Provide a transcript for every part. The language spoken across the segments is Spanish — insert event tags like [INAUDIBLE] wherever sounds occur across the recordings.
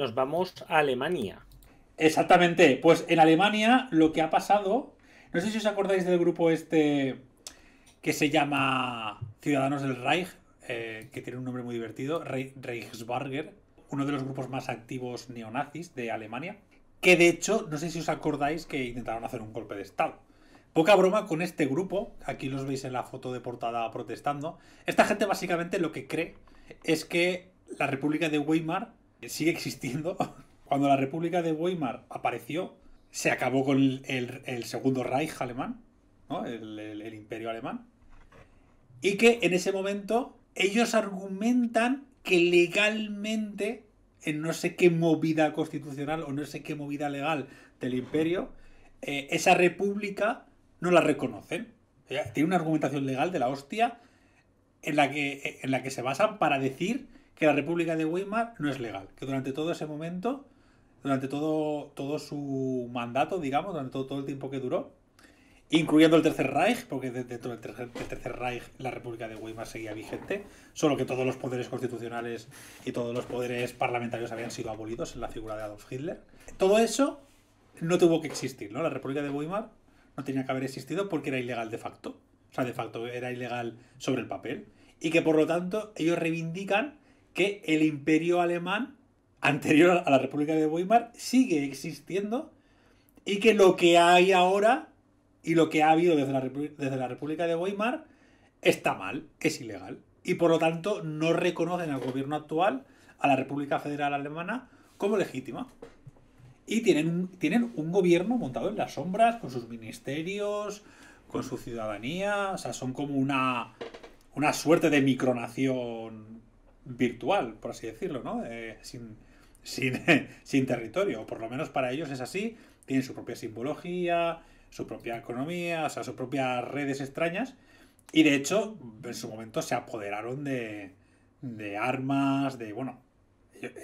nos vamos a Alemania. Exactamente, pues en Alemania lo que ha pasado, no sé si os acordáis del grupo este que se llama Ciudadanos del Reich, eh, que tiene un nombre muy divertido, Reichsbarger, uno de los grupos más activos neonazis de Alemania, que de hecho, no sé si os acordáis que intentaron hacer un golpe de Estado. Poca broma con este grupo, aquí los veis en la foto de portada protestando. Esta gente básicamente lo que cree es que la República de Weimar sigue existiendo. [LAUGHS] Cuando la República de Weimar apareció, se acabó con el, segundo Reich alemán, el, imperio alemán. Y que en ese momento ellos argumentan que legalmente, en no sé qué movida constitucional o no sé qué movida legal del imperio, eh, esa república no la reconocen. tiene una argumentación legal de la hostia en la que, en la que se basan para decir que la República de Weimar no es legal, que durante todo ese momento, durante todo, todo su mandato, digamos, durante todo, el tiempo que duró, incluyendo el Tercer Reich, porque dentro del tercer, tercer, Reich la República de Weimar seguía vigente, solo que todos los poderes constitucionales y todos los poderes parlamentarios habían sido abolidos en la figura de Adolf Hitler. Todo eso no tuvo que existir, ¿no? La República de Weimar no tenía que haber existido porque era ilegal de facto. O sea, de facto era ilegal sobre el papel. Y que por lo tanto ellos reivindican que el imperio alemán, anterior a la República de Weimar, sigue existiendo y que lo que hay ahora y lo que ha habido desde la, República de Weimar está mal, es ilegal. Y por lo tanto no reconocen al gobierno actual, a la República Federal Alemana, como legítima. Y tienen un, tienen un gobierno montado en las sombras, con sus ministerios, con su ciudadanía. O sea, son como una, una suerte de micronación virtual, por así decirlo, ¿no? Eh, [LAUGHS] sin, territorio, o por lo menos para ellos es así, tienen su propia simbología, su propia economía, o sea, sus propias redes extrañas, y de hecho, en su momento se apoderaron de, de armas, de, bueno,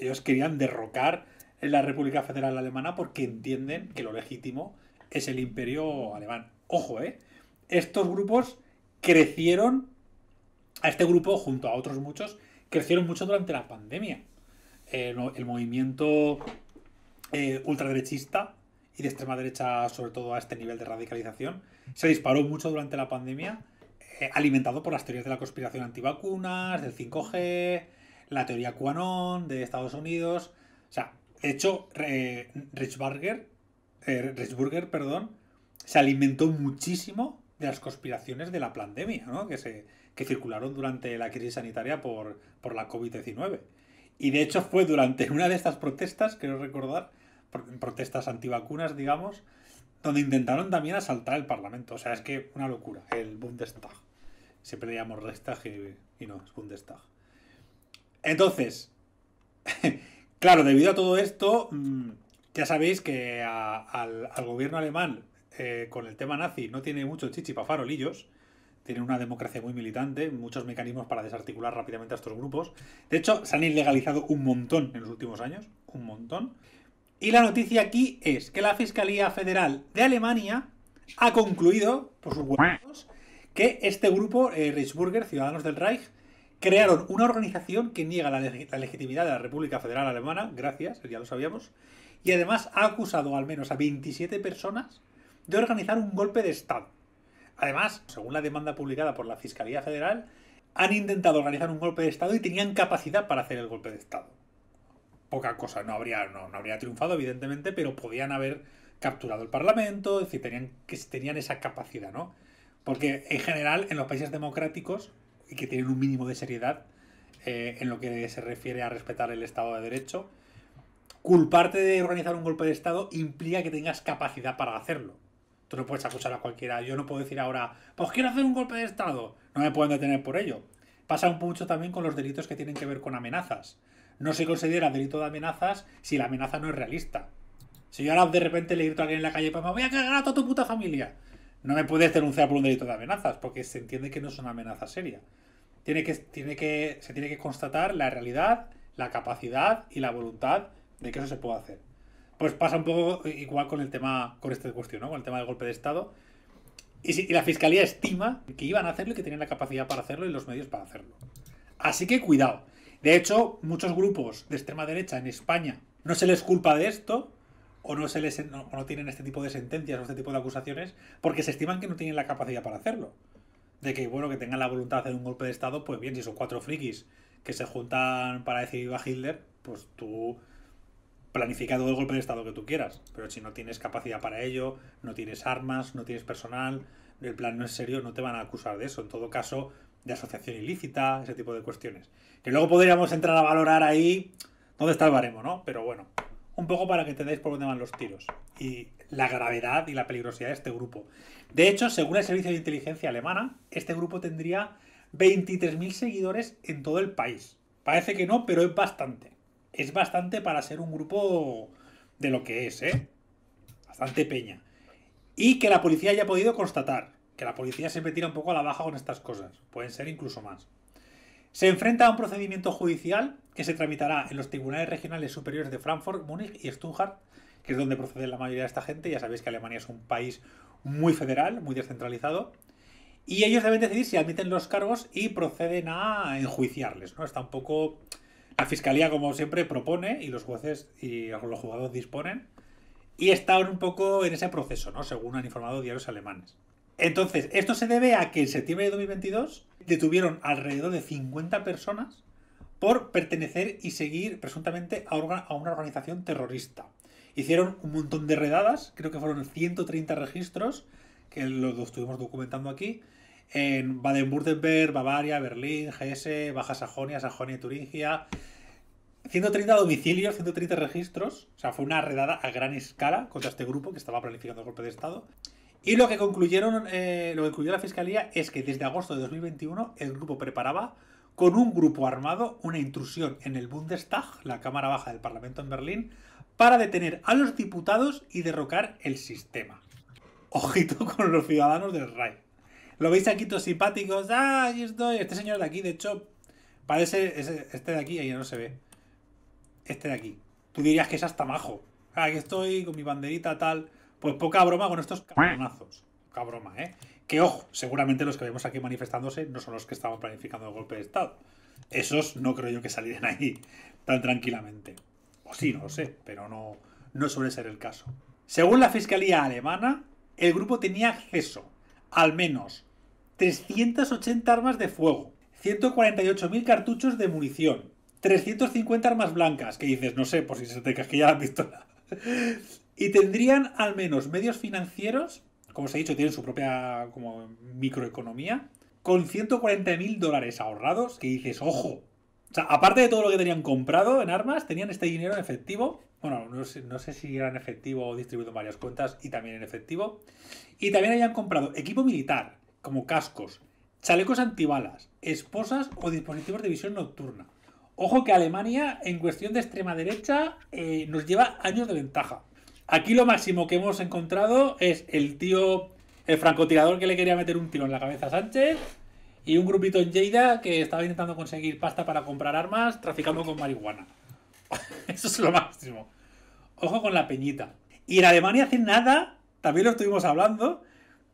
ellos querían derrocar la República Federal Alemana porque entienden que lo legítimo es el imperio alemán. Ojo, ¿eh? Estos grupos crecieron, a este grupo junto a otros muchos, crecieron mucho durante la pandemia. Eh, el, movimiento eh, ultraderechista y de extrema derecha, sobre todo a este nivel de radicalización, se disparó mucho durante la pandemia, eh, alimentado por las teorías de la conspiración antivacunas, del 5G, la teoría QAnon de Estados Unidos. O sea, de hecho, eh, Richburger, perdón, se alimentó muchísimo de las conspiraciones de la pandemia, ¿no? Que se, que circularon durante la crisis sanitaria por, por la COVID-19. Y de hecho fue durante [LAUGHS] una de estas protestas, quiero recordar, protestas antivacunas, digamos, donde intentaron también asaltar el Parlamento. O sea, es que una locura, el Bundestag. Siempre le llamamos y, no, es Bundestag. Entonces, [LAUGHS] claro, debido a todo esto, mm, ya sabéis que al, gobierno alemán eh, con el tema nazi no tiene mucho chichi para farolillos tienen una democracia muy militante, muchos mecanismos para desarticular rápidamente a estos grupos. De hecho, se han ilegalizado un montón en los últimos años, un montón. Y la noticia aquí es que la Fiscalía Federal de Alemania ha concluido, por sus huevos, que este grupo, eh, Reichsburger, Ciudadanos del Reich, crearon una organización que niega la, la, legitimidad de la República Federal Alemana, gracias, ya lo sabíamos, y además ha acusado al menos a 27 personas de organizar un golpe de Estado. Además, según la demanda publicada por la Fiscalía Federal, han intentado organizar un golpe de Estado y tenían capacidad para hacer el golpe de Estado. Poca cosa, no habría, no, habría triunfado, evidentemente, pero podían haber capturado el Parlamento, es decir, tenían, que tenían esa capacidad, ¿no? Porque en general, en los países democráticos, y que tienen un mínimo de seriedad eh, en lo que se refiere a respetar el Estado de Derecho, culparte de organizar un golpe de Estado implica que tengas capacidad para hacerlo. Tú no puedes acusar a cualquiera. Yo no puedo decir ahora, pues quiero hacer un golpe de Estado. No me pueden detener por ello. Pasa un mucho también con los delitos que tienen que ver con amenazas. No se considera delito de amenazas si la amenaza no es realista. Si yo ahora de repente le grito a alguien en la calle, pues me voy a cagar a toda tu puta familia. No me puedes denunciar por un delito de amenazas, porque se entiende que no es una amenaza seria. Tiene que, tiene que, se tiene que constatar la realidad, la capacidad y la voluntad de que eso se pueda hacer. Pues pasa un poco igual con el tema, con esta cuestión, ¿no? Con el tema del golpe de Estado. Y, la fiscalía estima que iban a hacerlo y que tenían la capacidad para hacerlo y los medios para hacerlo. Así que cuidado. De hecho, muchos grupos de extrema derecha en España no se les culpa de esto, o no, se les, no, no tienen este tipo de sentencias o este tipo de acusaciones, porque se estiman que no tienen la capacidad para hacerlo. De que, bueno, que tengan la voluntad de hacer un golpe de Estado, pues bien, si son cuatro frikis que se juntan para decidir a Hitler, pues tú planificado el golpe de Estado que tú quieras, pero si no tienes capacidad para ello, no tienes armas, no tienes personal, el plan no es serio, no te van a acusar de eso. En todo caso, de asociación ilícita, ese tipo de cuestiones. Que luego podríamos entrar a valorar ahí dónde está el baremo, ¿no? Pero bueno, un poco para que entendáis por dónde van los tiros y la gravedad y la peligrosidad de este grupo. De hecho, según el Servicio de Inteligencia Alemana, este grupo tendría 23.000 seguidores en todo el país. Parece que no, pero es bastante es bastante para ser un grupo de lo que es, ¿eh? Bastante peña. Y que la policía haya podido constatar. Que la policía siempre tira un poco a la baja con estas cosas. Pueden ser incluso más. Se enfrenta a un procedimiento judicial que se tramitará en los tribunales regionales superiores de Frankfurt, Múnich y Stuttgart, que es donde procede la mayoría de esta gente. Ya sabéis que Alemania es un país muy federal, muy descentralizado. Y ellos deben decidir si admiten los cargos y proceden a enjuiciarles, ¿no? Está un poco la fiscalía, como siempre, propone y los jueces y los jugadores disponen. Y están un poco en ese proceso, ¿no? Según han informado diarios alemanes. Entonces, esto se debe a que en septiembre de 2022 detuvieron alrededor de 50 personas por pertenecer y seguir presuntamente a, a una organización terrorista. Hicieron un montón de redadas, creo que fueron 130 registros, que los estuvimos documentando aquí, en Baden-Württemberg, Bavaria, Berlín, Gs Baja Sajonia, Sajonia y Turingia. 130 domicilios, 130 registros. O sea, fue una redada a gran escala contra este grupo que estaba planificando el golpe de Estado. Y lo que concluyeron, eh, lo que concluyó la fiscalía es que desde agosto de 2021 el grupo preparaba con un grupo armado una intrusión en el Bundestag, la Cámara Baja del Parlamento en Berlín, para detener a los diputados y derrocar el sistema. Ojito con los ciudadanos del Reich. Lo veis aquí todos simpáticos. ¡Ah! Aquí estoy. Este señor de aquí, de hecho, parece este de aquí. Ahí no se ve. Este de aquí. Tú dirías que es hasta majo. Ah, aquí estoy con mi banderita tal. Pues poca broma con estos cabronazos. Poca broma, ¿eh? Que ojo, seguramente los que vemos aquí manifestándose no son los que estaban planificando el golpe de Estado. Esos no creo yo que salieran ahí tan tranquilamente. O sí, no lo sé, pero no, no suele ser el caso. Según la Fiscalía Alemana, el grupo tenía acceso, al menos, 380 armas de fuego, 148.000 cartuchos de munición, 350 armas blancas, que dices, no sé, por si se te casquilla la pistola. [LAUGHS] y tendrían al menos medios financieros, como os he dicho, tienen su propia como microeconomía, con 140.000 dólares ahorrados, que dices, ojo. O sea, aparte de todo lo que tenían comprado en armas, tenían este dinero en efectivo. Bueno, no sé, no sé si era en efectivo o distribuido en varias cuentas y también en efectivo. Y también habían comprado equipo militar, como cascos, chalecos antibalas, esposas o dispositivos de visión nocturna. Ojo que Alemania, en cuestión de extrema derecha, eh, nos lleva años de ventaja. Aquí lo máximo que hemos encontrado es el tío, el francotirador que le quería meter un tiro en la cabeza a Sánchez y un grupito en Lleida que estaba intentando conseguir pasta para comprar armas traficando con marihuana. [LAUGHS] Eso es lo máximo. Ojo con la peñita. Y en Alemania hace nada, también lo estuvimos hablando,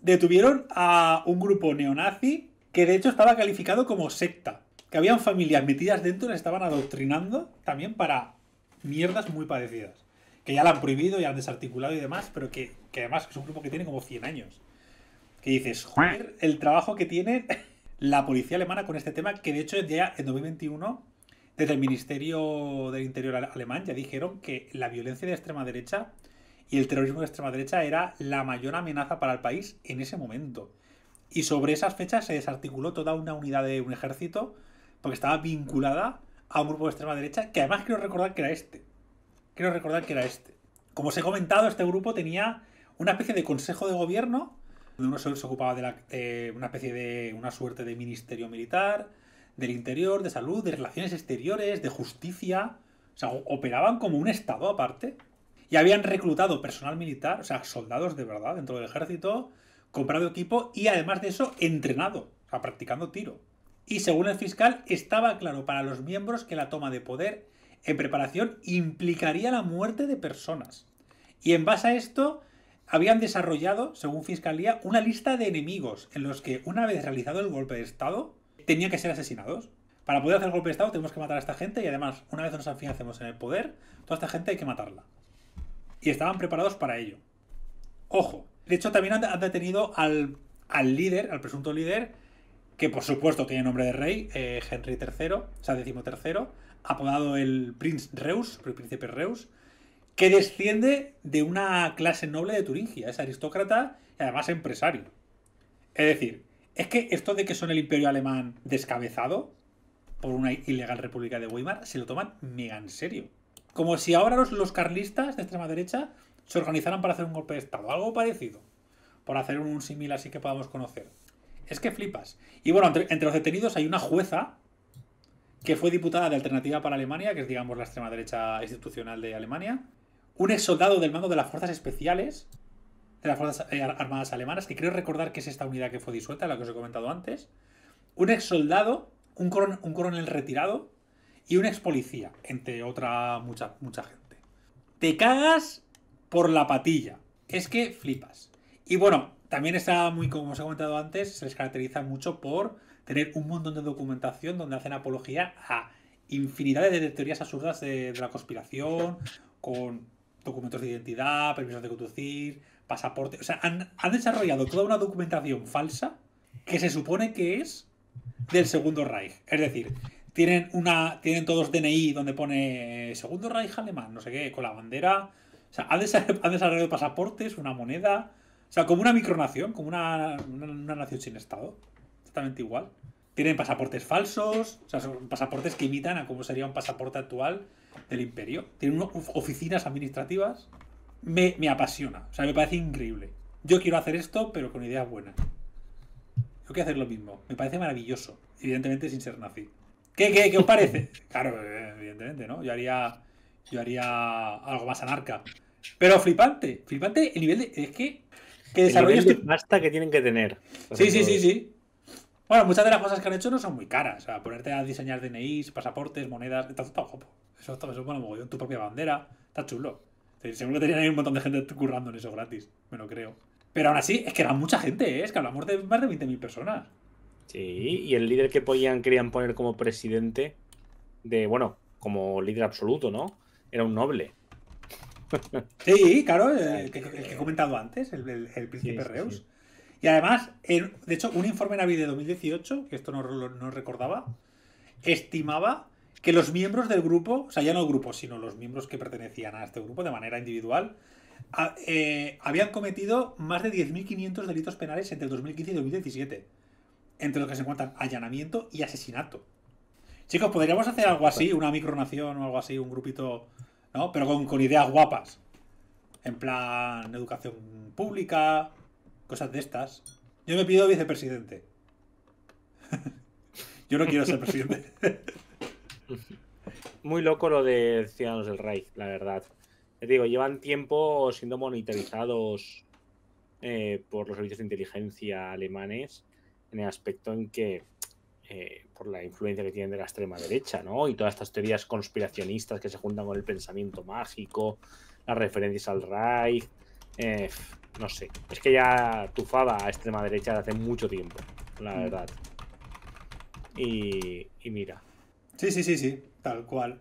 detuvieron a un grupo neonazi que de hecho estaba calificado como secta. Que habían familias metidas dentro, Y las estaban adoctrinando también para mierdas muy parecidas. Que ya la han prohibido, y han desarticulado y demás, pero que, que además es un grupo que tiene como 100 años. Que dices, joder, el trabajo que tiene la policía alemana con este tema, que de hecho ya en 2021 desde el Ministerio del Interior alemán ya dijeron que la violencia de extrema derecha y el terrorismo de extrema derecha era la mayor amenaza para el país en ese momento. Y sobre esas fechas se desarticuló toda una unidad de un ejército porque estaba vinculada a un grupo de extrema derecha que además quiero recordar que era este. Quiero recordar que era este. Como os he comentado, este grupo tenía una especie de consejo de gobierno donde uno se ocupaba de, una especie de una suerte de ministerio militar, del interior, de salud, de relaciones exteriores, de justicia. O sea, operaban como un estado aparte y habían reclutado personal militar, o sea, soldados de verdad dentro del ejército, comprado equipo y además de eso, entrenado, o sea, practicando tiro. Y según el fiscal, estaba claro para los miembros que la toma de poder en preparación implicaría la muerte de personas. Y en base a esto, habían desarrollado, según Fiscalía, una lista de enemigos en los que, una vez realizado el golpe de Estado, tenían que ser asesinados. Para poder hacer el golpe de Estado tenemos que matar a esta gente y además, una vez nos afiancemos en el poder, toda esta gente hay que matarla y estaban preparados para ello. Ojo, de hecho también han, detenido al, al, líder, al presunto líder, que por supuesto tiene nombre de rey, eh, Henry III, o sea, XIII, apodado el Prince Reus, el príncipe Reus, que desciende de una clase noble de Turingia, es aristócrata y además empresario. Es decir, es que esto de que son el imperio alemán descabezado por una ilegal república de Weimar, se lo toman mega en serio. Como si ahora los, carlistas de extrema derecha se organizaran para hacer un golpe de Estado, algo parecido, para hacer un, símil así que podamos conocer. Es que flipas. Y bueno, entre, los detenidos hay una jueza que fue diputada de Alternativa para Alemania, que es, digamos, la extrema derecha institucional de Alemania, un ex soldado del mando de las fuerzas especiales, de las fuerzas eh, armadas alemanas, que creo recordar que es esta unidad que fue disuelta, la que os he comentado antes, un ex soldado, un coronel retirado, y un ex policía, entre otra mucha, mucha gente. Te cagas por la patilla. Es que flipas. Y bueno, también está muy, como os he comentado antes, se les caracteriza mucho por tener un montón de documentación donde hacen apología a infinidades de teorías absurdas de, la conspiración, con documentos de identidad, permisos de conducir, pasaporte. O sea, han desarrollado toda una documentación falsa que se supone que es del segundo Reich. Es decir, tienen una tienen todos DNI donde pone eh, segundo Reich alemán, no sé qué, con la bandera. O sea, han desarrollado, pasaportes, una moneda. O sea, como una micronación, como una, nación sin Estado. Exactamente igual. Tienen pasaportes falsos, o sea, son pasaportes que imitan a cómo sería un pasaporte actual del imperio. Tienen oficinas administrativas. Me, me apasiona, o sea, me parece increíble. Yo quiero hacer esto, pero con ideas buenas. Yo quiero hacer lo mismo. Me parece maravilloso, evidentemente sin ser nazi. ¿Qué, qué, qué os parece? [LAUGHS] claro, eh, evidentemente, ¿no? Yo haría, yo haría algo más anarca. Pero flipante, flipante el nivel de. Es que. que desarrollo de pasta que tienen que tener. Sí, sí, sí, sí. Bueno, muchas de las cosas que han hecho no son muy caras. O sea, ponerte a diseñar DNIs, pasaportes, monedas. Está todo Eso está eso, bueno, mogollón, tu propia bandera. Está chulo. Seguro que tenían ahí un montón de gente currando en eso gratis. Me lo creo. Pero aún así, es que era mucha gente, ¿eh? es que hablamos de más de 20.000 personas. Sí, y el líder que podían, querían poner como presidente de, bueno, como líder absoluto, ¿no? Era un noble. [LAUGHS] Sí, claro, el que, he comentado antes, el, príncipe Reus. Y además, de hecho, un informe abril de 2018, que esto no, recordaba, estimaba que los miembros del grupo, o sea, ya no el grupo, sino los miembros que pertenecían a este grupo de manera individual, eh, habían cometido más de 10.500 delitos penales entre el 2015 y 2017 entre los que se encuentran allanamiento y asesinato. Chicos, podríamos hacer algo así, una micronación o algo así, un grupito, ¿no? Pero con, con ideas guapas. En plan, educación pública, cosas de estas. Yo me pido vicepresidente. [LAUGHS] Yo no quiero ser presidente. [LAUGHS] Muy loco lo de Ciudadanos del Reich, la verdad. Les digo, llevan tiempo siendo monitorizados eh, por los servicios de inteligencia alemanes en el aspecto en que, eh, por la influencia que tienen de la extrema derecha, ¿no? Y todas estas teorías conspiracionistas que se juntan con el pensamiento mágico, las referencias al Reich, eh, no sé. Es que ya tufaba a extrema derecha de hace mucho tiempo, la mm. verdad. Y, y mira. Sí, sí, sí, sí, tal cual.